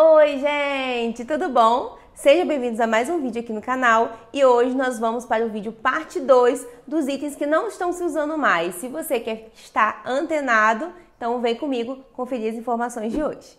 Oi, gente, tudo bom? Sejam bem-vindos a mais um vídeo aqui no canal e hoje nós vamos para o vídeo parte 2 dos itens que não estão se usando mais. Se você quer estar antenado, então vem comigo conferir as informações de hoje.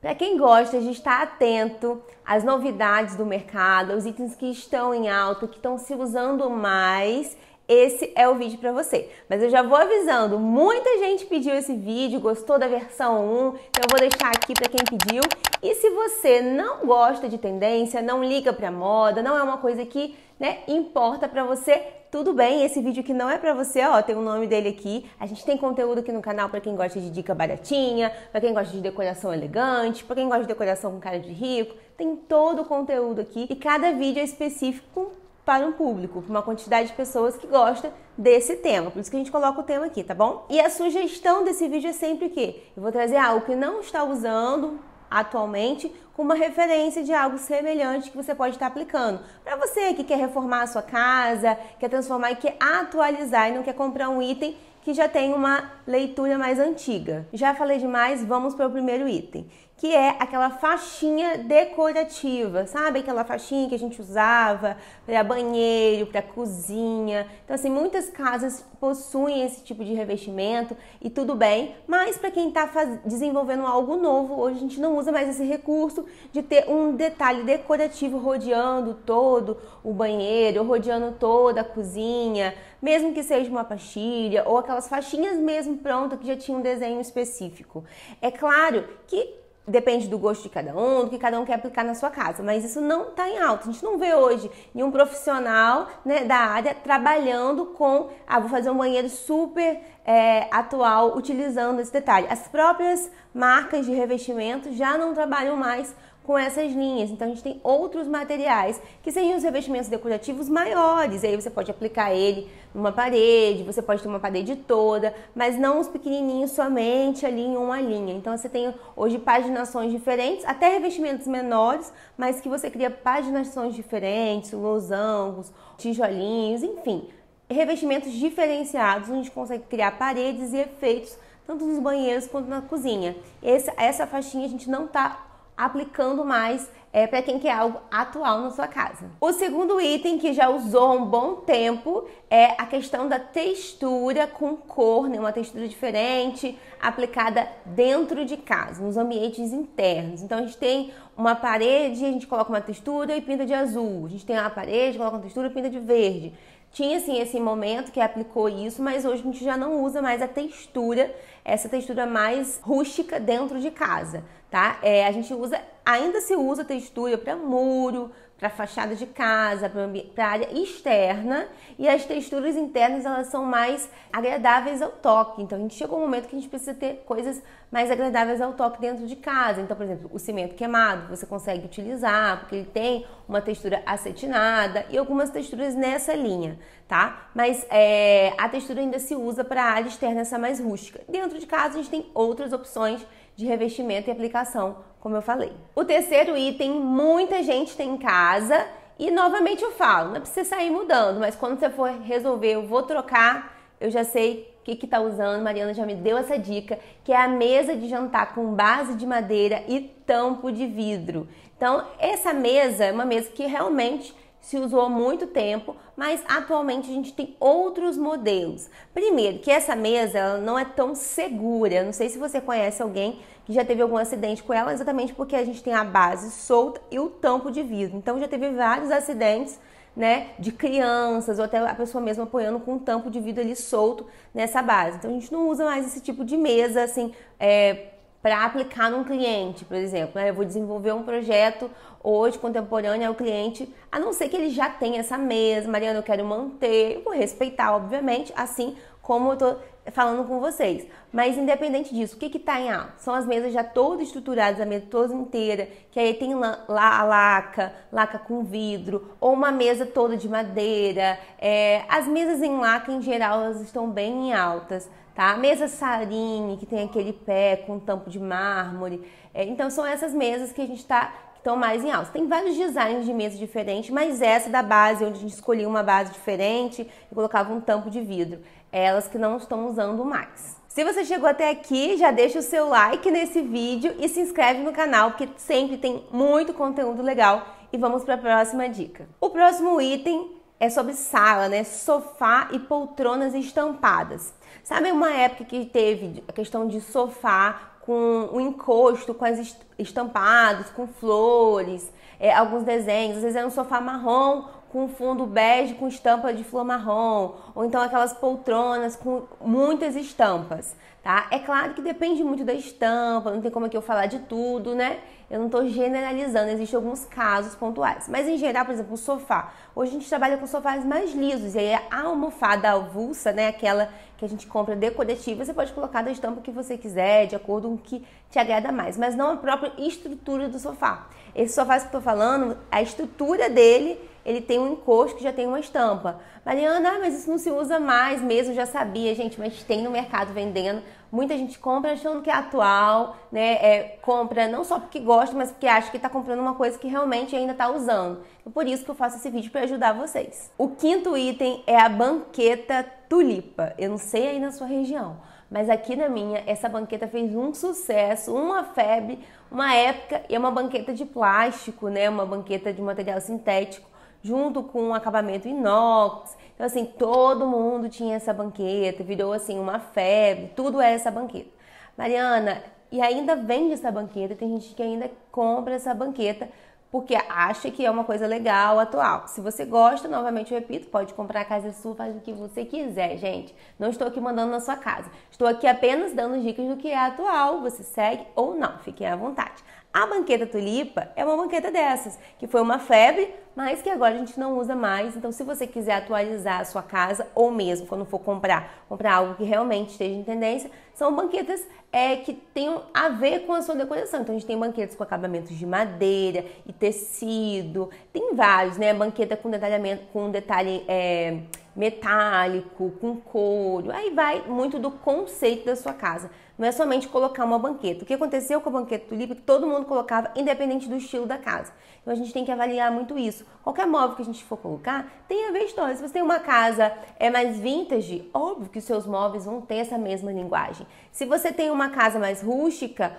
Para quem gosta de estar tá atento às novidades do mercado, aos itens que estão em alta, que estão se usando mais, esse é o vídeo para você. Mas eu já vou avisando, muita gente pediu esse vídeo, gostou da versão 1, então eu vou deixar aqui para quem pediu. E se você não gosta de tendência, não liga para moda, não é uma coisa que, né, importa para você, tudo bem, esse vídeo que não é para você, ó, tem o nome dele aqui. A gente tem conteúdo aqui no canal para quem gosta de dica baratinha, para quem gosta de decoração elegante, para quem gosta de decoração com cara de rico. Tem todo o conteúdo aqui e cada vídeo é específico com para um público, para uma quantidade de pessoas que gosta desse tema. Por isso que a gente coloca o tema aqui, tá bom? E a sugestão desse vídeo é sempre que eu vou trazer algo que não está usando atualmente com uma referência de algo semelhante que você pode estar aplicando. Para você que quer reformar a sua casa, quer transformar e quer atualizar e não quer comprar um item que já tem uma leitura mais antiga. Já falei demais, vamos para o primeiro item, que é aquela faixinha decorativa, sabe? Aquela faixinha que a gente usava para banheiro, para cozinha. Então, assim, muitas casas possuem esse tipo de revestimento e tudo bem, mas para quem está desenvolvendo algo novo, hoje a gente não usa mais esse recurso de ter um detalhe decorativo rodeando todo o banheiro, rodeando toda a cozinha mesmo que seja uma pastilha ou aquelas faixinhas mesmo pronta que já tinha um desenho específico. É claro que depende do gosto de cada um, do que cada um quer aplicar na sua casa, mas isso não está em alta. A gente não vê hoje nenhum profissional né, da área trabalhando com, ah, vou fazer um banheiro super é, atual utilizando esse detalhe. As próprias marcas de revestimento já não trabalham mais com essas linhas. Então a gente tem outros materiais que seriam os revestimentos decorativos maiores. Aí você pode aplicar ele numa parede, você pode ter uma parede toda, mas não os pequenininhos somente ali em uma linha. Então você tem hoje paginações diferentes, até revestimentos menores, mas que você cria paginações diferentes, losangos, tijolinhos, enfim, revestimentos diferenciados, onde a gente consegue criar paredes e efeitos tanto nos banheiros quanto na cozinha. Essa, essa faixinha a gente não está aplicando mais é, para quem quer algo atual na sua casa. O segundo item que já usou há um bom tempo é a questão da textura com cor, né? uma textura diferente aplicada dentro de casa, nos ambientes internos. Então a gente tem uma parede, a gente coloca uma textura e pinta de azul. A gente tem uma parede, coloca uma textura e pinta de verde tinha assim esse momento que aplicou isso, mas hoje a gente já não usa mais a textura, essa textura mais rústica dentro de casa, tá? É, a gente usa, ainda se usa textura para muro, para a fachada de casa, para a área externa e as texturas internas elas são mais agradáveis ao toque. Então a gente chegou um momento que a gente precisa ter coisas mais agradáveis ao toque dentro de casa. Então, por exemplo, o cimento queimado você consegue utilizar porque ele tem uma textura acetinada e algumas texturas nessa linha, tá? Mas é, a textura ainda se usa para a área externa essa mais rústica. Dentro de casa a gente tem outras opções de revestimento e aplicação, como eu falei. O terceiro item, muita gente tem em casa e novamente eu falo, não é precisa sair mudando, mas quando você for resolver, eu vou trocar, eu já sei o que que tá usando, Mariana já me deu essa dica, que é a mesa de jantar com base de madeira e tampo de vidro. Então, essa mesa é uma mesa que realmente se usou há muito tempo, mas atualmente a gente tem outros modelos. Primeiro, que essa mesa não é tão segura. não sei se você conhece alguém que já teve algum acidente com ela, exatamente porque a gente tem a base solta e o tampo de vidro. Então já teve vários acidentes, né, de crianças ou até a pessoa mesma apoiando com o tampo de vidro ali solto nessa base. Então a gente não usa mais esse tipo de mesa assim, é, para aplicar num cliente, por exemplo. Né? Eu vou desenvolver um projeto hoje contemporâneo ao cliente, a não ser que ele já tenha essa mesa, Mariana, eu quero manter, eu vou respeitar, obviamente, assim como eu estou falando com vocês. Mas independente disso, o que está em alta? São as mesas já todas estruturadas, a mesa toda inteira, que aí tem lá, a laca, laca com vidro, ou uma mesa toda de madeira. É, as mesas em laca, em geral, elas estão bem em altas. Tá? mesa sarine, que tem aquele pé com tampo de mármore. É, então são essas mesas que a gente está estão mais em alta. Tem vários designs de mesa diferentes, mas essa da base, onde a gente escolhia uma base diferente e colocava um tampo de vidro elas que não estão usando mais. Se você chegou até aqui, já deixa o seu like nesse vídeo e se inscreve no canal, que sempre tem muito conteúdo legal. E vamos para a próxima dica. O próximo item é sobre sala, né? Sofá e poltronas estampadas. Sabe uma época que teve a questão de sofá com o encosto, com as estampados, com flores, é, alguns desenhos. Às vezes era um sofá marrom com fundo bege com estampa de flor marrom, ou então aquelas poltronas com muitas estampas, tá? É claro que depende muito da estampa, não tem como aqui eu falar de tudo, né? Eu não estou generalizando, existem alguns casos pontuais. Mas em geral, por exemplo, o sofá. Hoje a gente trabalha com sofás mais lisos, e aí a almofada avulsa, né? Aquela que a gente compra decorativa, você pode colocar da estampa que você quiser, de acordo com o que te agrada mais, mas não a própria estrutura do sofá. Esse sofá que eu estou falando, a estrutura dele ele tem um encosto que já tem uma estampa. Mariana, ah, mas isso não se usa mais mesmo, já sabia, gente, mas tem no mercado vendendo. Muita gente compra achando que é atual, né? É, compra não só porque gosta, mas porque acha que está comprando uma coisa que realmente ainda está usando. É por isso que eu faço esse vídeo para ajudar vocês. O quinto item é a banqueta tulipa. Eu não sei aí na sua região, mas aqui na minha, essa banqueta fez um sucesso, uma febre, uma época, e é uma banqueta de plástico, né? Uma banqueta de material sintético junto com um acabamento inox. Então, assim, todo mundo tinha essa banqueta, virou assim uma febre, tudo é essa banqueta. Mariana, e ainda vende essa banqueta, tem gente que ainda compra essa banqueta porque acha que é uma coisa legal, atual. Se você gosta, novamente eu repito, pode comprar a casa sua, faz o que você quiser, gente. Não estou aqui mandando na sua casa. Estou aqui apenas dando dicas do que é atual, você segue ou não, fiquem à vontade. A banqueta tulipa é uma banqueta dessas, que foi uma febre, mas que agora a gente não usa mais. Então, se você quiser atualizar a sua casa ou mesmo quando for comprar, comprar algo que realmente esteja em tendência, são banquetas é, que tenham a ver com a sua decoração. Então, a gente tem banquetas com acabamentos de madeira e tecido, tem vários, né? Banqueta com detalhamento, com detalhe. É, metálico, com couro, aí vai muito do conceito da sua casa. Não é somente colocar uma banqueta. O que aconteceu com a banqueta tulipa que todo mundo colocava, independente do estilo da casa. Então a gente tem que avaliar muito isso. Qualquer móvel que a gente for colocar tem a ver história. Se você tem uma casa é mais vintage, óbvio que os seus móveis vão ter essa mesma linguagem. Se você tem uma casa mais rústica,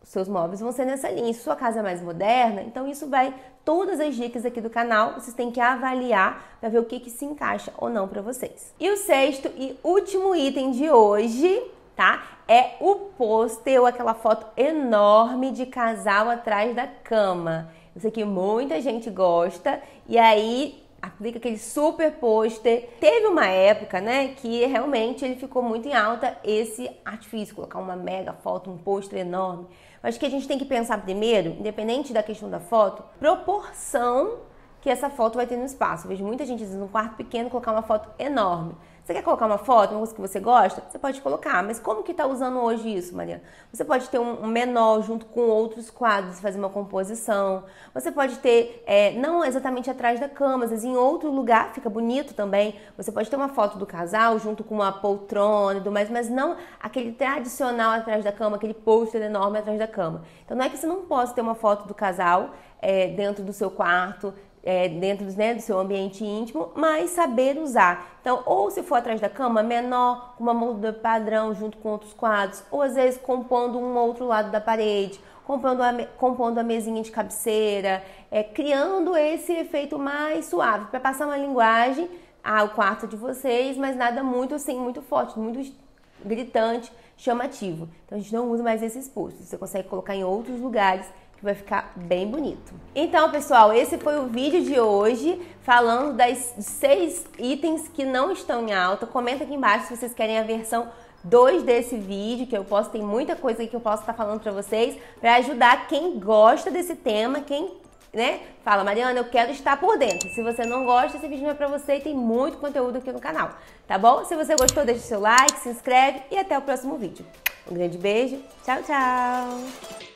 seus móveis vão ser nessa linha. Se sua casa é mais moderna, então isso vai todas as dicas aqui do canal, vocês têm que avaliar para ver o que, que se encaixa ou não para vocês. E o sexto e último item de hoje tá? É o pôster ou aquela foto enorme de casal atrás da cama. Isso aqui muita gente gosta e aí aplica aquele super pôster. Teve uma época, né, que realmente ele ficou muito em alta esse artifício, colocar uma mega foto, um pôster enorme. Mas que a gente tem que pensar primeiro, independente da questão da foto, proporção que essa foto vai ter no espaço. Eu vejo muita gente dizendo um quarto pequeno colocar uma foto enorme. Você quer colocar uma foto, uma coisa que você gosta? Você pode colocar, mas como que está usando hoje isso, Maria? Você pode ter um menor junto com outros quadros, fazer uma composição. Você pode ter, é, não exatamente atrás da cama, às vezes em outro lugar, fica bonito também. Você pode ter uma foto do casal junto com uma poltrona e tudo mais, mas não aquele tradicional atrás da cama, aquele pôster enorme atrás da cama. Então não é que você não possa ter uma foto do casal é, dentro do seu quarto, é, dentro né, do seu ambiente íntimo, mas saber usar. Então, ou se for atrás da cama, menor, com uma moldura padrão junto com outros quadros, ou às vezes compondo um outro lado da parede, compondo a, compondo a mesinha de cabeceira, é, criando esse efeito mais suave, para passar uma linguagem ao quarto de vocês, mas nada muito assim, muito forte, muito gritante, chamativo. Então a gente não usa mais esses postos. você consegue colocar em outros lugares que vai ficar bem bonito. Então, pessoal, esse foi o vídeo de hoje falando das seis itens que não estão em alta. Comenta aqui embaixo se vocês querem a versão 2 desse vídeo, que eu posso tem muita coisa que eu posso estar tá falando para vocês, para ajudar quem gosta desse tema, quem né? Fala, Mariana, eu quero estar por dentro. Se você não gosta, esse vídeo não é para você e tem muito conteúdo aqui no canal, tá bom? Se você gostou, deixa o seu like, se inscreve e até o próximo vídeo. Um grande beijo, tchau, tchau!